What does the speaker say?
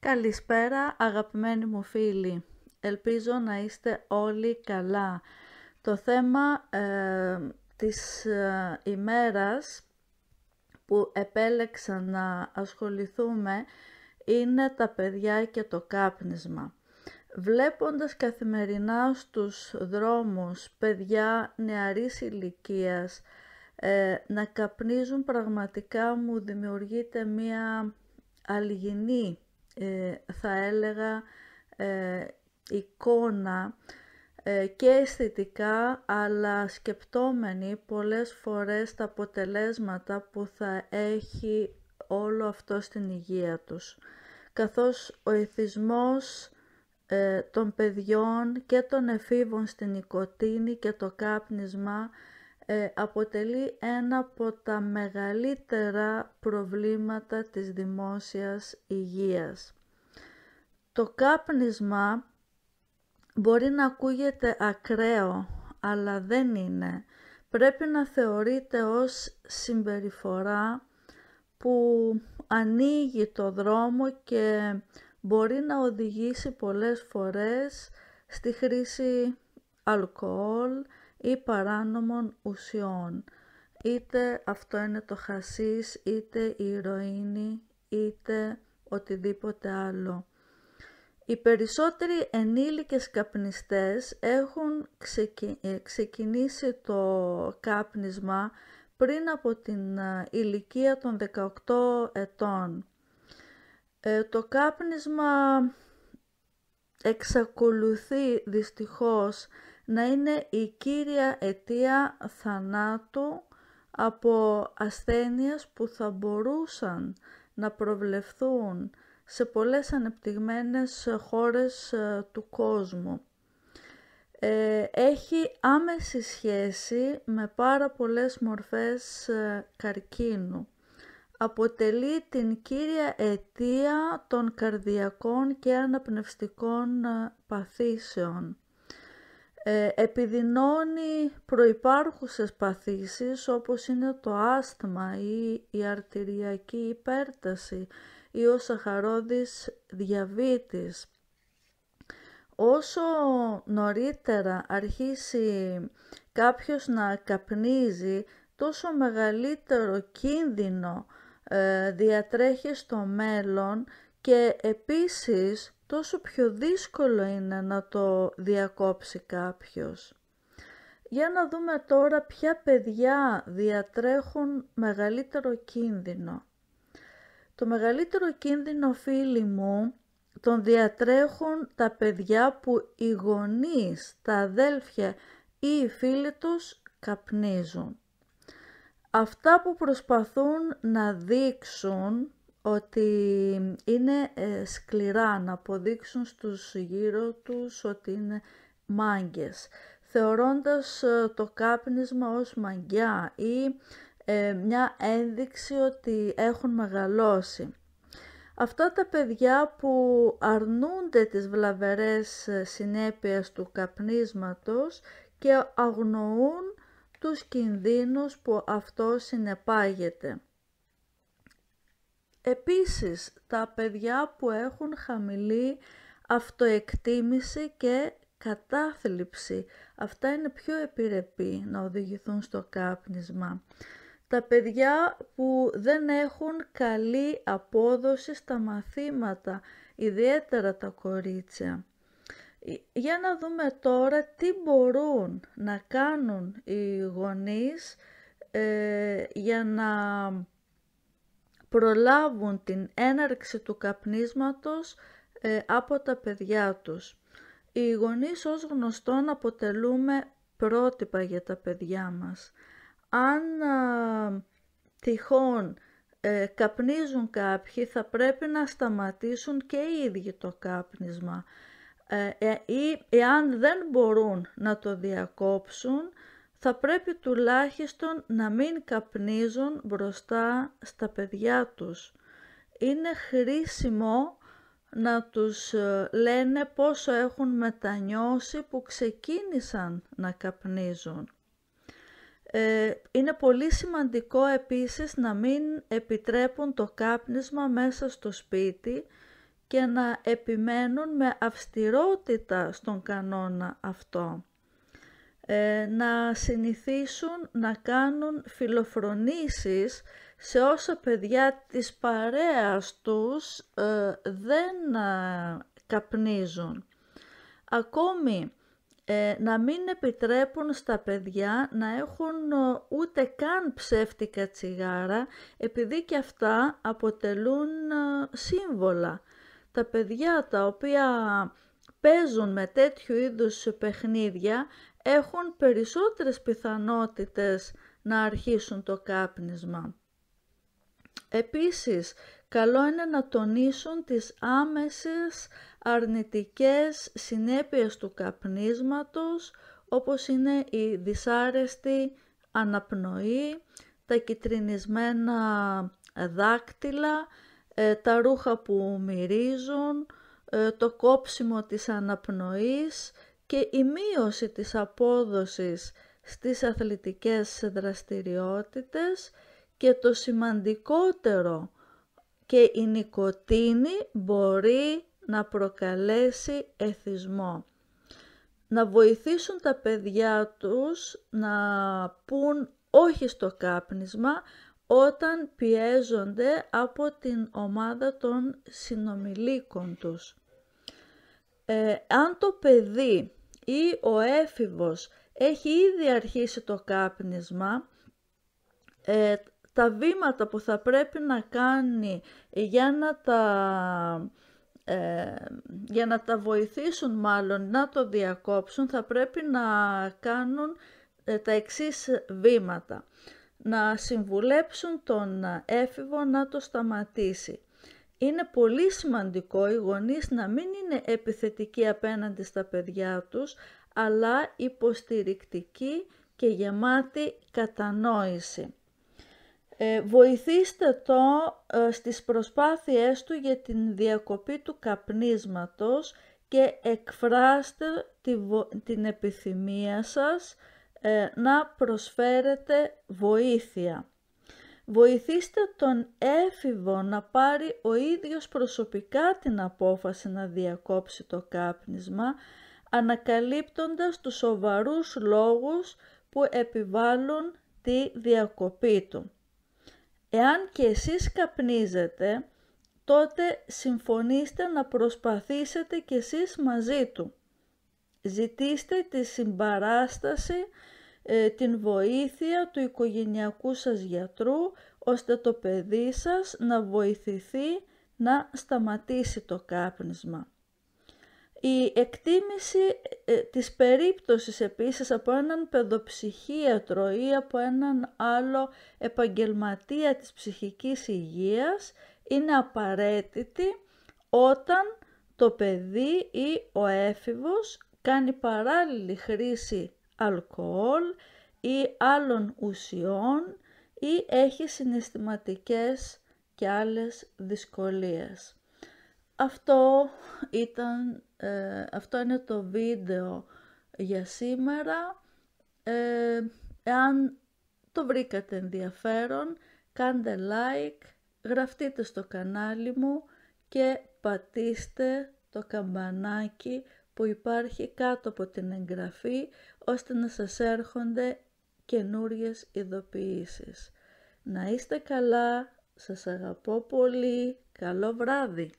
Καλησπέρα αγαπημένοι μου φίλοι, ελπίζω να είστε όλοι καλά. Το θέμα ε, της ε, ημέρας που επέλεξα να ασχοληθούμε είναι τα παιδιά και το κάπνισμα. Βλέποντας καθημερινά στους δρόμους παιδιά νεαρής ηλικίας ε, να καπνίζουν πραγματικά μου δημιουργείται μία αλγινή ε, θα έλεγα ε, εικόνα ε, και αισθητικά αλλά σκεπτόμενοι πολλές φορές τα αποτελέσματα που θα έχει όλο αυτό στην υγεία τους καθώς ο εθισμός των παιδιών και των εφήβων στην οικοτίνη και το κάπνισμα ε, αποτελεί ένα από τα μεγαλύτερα προβλήματα της δημόσιας υγείας. Το κάπνισμα μπορεί να ακούγεται ακραίο, αλλά δεν είναι. Πρέπει να θεωρείται ως συμπεριφορά που ανοίγει το δρόμο και μπορεί να οδηγήσει πολλές φορές στη χρήση αλκοόλ, ή παράνομων ουσιών. Είτε αυτό είναι το χασίς, είτε η ηρωίνη, είτε οτιδήποτε άλλο. Οι περισσότεροι ενήλικες καπνιστές έχουν ξεκι... Ε, ξεκινήσει το χασις ειτε η ηρωινη ειτε οτιδηποτε αλλο οι περισσοτεροι ενηλικες καπνιστες εχουν ξεκινησει το καπνισμα πριν από την ε, ηλικία των 18 ετών. Ε, το κάπνισμα εξακολουθεί δυστυχώς να είναι η κύρια αιτία θανάτου από ασθένειες που θα μπορούσαν να προβλεφθούν σε πολλές ανεπτυγμένες χώρες ε, του κόσμου. Ε, έχει άμεση σχέση με πάρα πολλές μορφές ε, καρκίνου. Αποτελεί την κύρια αιτία των καρδιακών και αναπνευστικών παθήσεων ε, επιδεινώνει προϋπάρχουσες παθήσεις όπως είναι το άσθμα ή η αρτηριακή υπέρταση ή ο σαχαρόδης διαβήτης. Όσο νωρίτερα αρχίσει κάποιος να καπνίζει, τόσο μεγαλύτερο κίνδυνο ε, διατρέχει στο μέλλον και επίσης τόσο πιο δύσκολο είναι να το διακόψει κάποιος. Για να δούμε τώρα ποια παιδιά διατρέχουν μεγαλύτερο κίνδυνο. Το μεγαλύτερο κίνδυνο φίλοι μου τον διατρέχουν τα παιδιά που οι γονείς, τα αδέλφια ή οι φίλοι τους καπνίζουν. Αυτά που προσπαθούν να δείξουν ότι είναι ε, σκληρά να αποδείξουν στους γύρω τους ότι είναι μάγκες, θεωρώντας ε, το κάπνισμα ως μαγιά ή ε, μια ένδειξη ότι έχουν μεγαλώσει. Αυτά τα παιδιά που αρνούνται τις βλαβερές συνέπειες του καπνίσματος και αγνοούν τους κινδύνους που αυτό συνεπάγεται. Επίσης, τα παιδιά που έχουν χαμηλή αυτοεκτίμηση και κατάθλιψη, αυτά είναι πιο επιρρεπή να οδηγηθούν στο κάπνισμα. Τα παιδιά που δεν έχουν καλή απόδοση στα μαθήματα, ιδιαίτερα τα κορίτσια. Ε, για να δούμε τώρα τι μπορούν να κάνουν οι γονείς ε, για να προλάβουν την έναρξη του καπνίσματος ε, από τα παιδιά τους. Οι γονείς ως γνωστόν αποτελούμε πρότυπα για τα παιδιά μας. Αν τυχόν ε, καπνίζουν κάποιοι θα πρέπει να σταματήσουν και οι ίδιοι το κάπνισμα ε, ή εάν δεν μπορούν να το διακόψουν θα πρέπει τουλάχιστον να μην καπνίζουν μπροστά στα παιδιά τους. Είναι χρήσιμο να τους ε, λένε πόσο έχουν μετανιώσει που ξεκίνησαν να καπνίζουν. Ε, είναι πολύ σημαντικό επίσης να μην επιτρέπουν το κάπνισμα μέσα στο σπίτι και να επιμένουν με αυστηρότητα στον κανόνα αυτό. Ε, να συνηθίσουν να κάνουν φιλοφρονήσεις σε όσα παιδιά της παρέας τους ε, δεν ε, καπνίζουν. Ακόμη να μην επιτρέπουν στα παιδιά να έχουν ούτε καν ψεύτικα τσιγάρα επειδή και αυτά αποτελούν σύμβολα. Τα παιδιά τα οποία παίζουν με τέτοιου είδους παιχνίδια έχουν περισσότερες πιθανότητες να αρχίσουν το κάπνισμα. Επίσης, καλό είναι να τονίσουν τις άμεσες αρνητικές συνέπειες του καπνίσματος, όπως είναι η δυσάρεστη αναπνοή, τα κυτρινισμένα δάκτυλα, ε, τα ρούχα που μυρίζουν, ε, το κόψιμο της αναπνοής, και η μείωση της απόδοσης στις αθλητικές δραστηριότητες και το σημαντικότερο και η νικοτίνη μπορεί να προκαλέσει εθισμό. Να βοηθήσουν τα παιδιά τους να πούν όχι στο κάπνισμα όταν πιέζονται από την ομάδα των συνομιλίκων τους. Ε, αν το παιδί ή ο έφηβος έχει ήδη αρχίσει το κάπνισμα, ε, τα βήματα που θα πρέπει να κάνει για να τα, ε, για να τα βοηθήσουν μάλλον να το διακόψουν θα πρέπει να κάνουν ε, τα εξής βήματα. Να συμβουλέψουν τον έφηβο να το σταματήσει. Είναι πολύ σημαντικό οι γονείς να μην είναι επιθετικοί απέναντι στα παιδιά τους, αλλά υποστηρικτικοί και γεμάτοι κατανόηση. Ε, βοηθήστε το ε, στις προσπάθειές του για την διακοπή του καπνίσματος και εκφράστε την επιθυμία σας ε, να προσφέρετε βοήθεια. Βοηθήστε τον έφηβο να πάρει ο ίδιος προσωπικά την απόφαση να διακόψει το κάπνισμα, ανακαλύπτοντας τους σοβαρούς λόγους που επιβάλλουν τη διακοπή του. Εάν και εσείς καπνίζετε, τότε συμφωνήστε να προσπαθήσετε και εσείς μαζί του. Ζητήστε τη συμπαράσταση ε, την βοήθεια του οικογενειακού σας γιατρού ώστε το παιδί σας να βοηθηθεί να σταματήσει το κάπνισμα. Η εκτίμηση ε, της περίπτωσης επίσης από έναν παιδοψυχίατρο ή από έναν άλλο επαγγελματία της ψυχικής υγείας είναι απαραίτητη όταν το παιδί ή ο έφηβος κάνει παράλληλη χρήση αλκοόλ ή άλλων ουσιών ή έχει συναισθηματικές και άλλες δυσκολίες. Αυτό, ήταν, ε, αυτό είναι το βίντεο για σήμερα. Ε, εάν το βρήκατε ενδιαφέρον, κάντε like, γραφτείτε στο κανάλι μου και πατήστε το καμπανάκι που υπάρχει κάτω από την εγγραφή ώστε να σας έρχονται καινούριες ειδοποιήσεις. Να είστε καλά, σας αγαπώ πολύ, καλό βράδυ!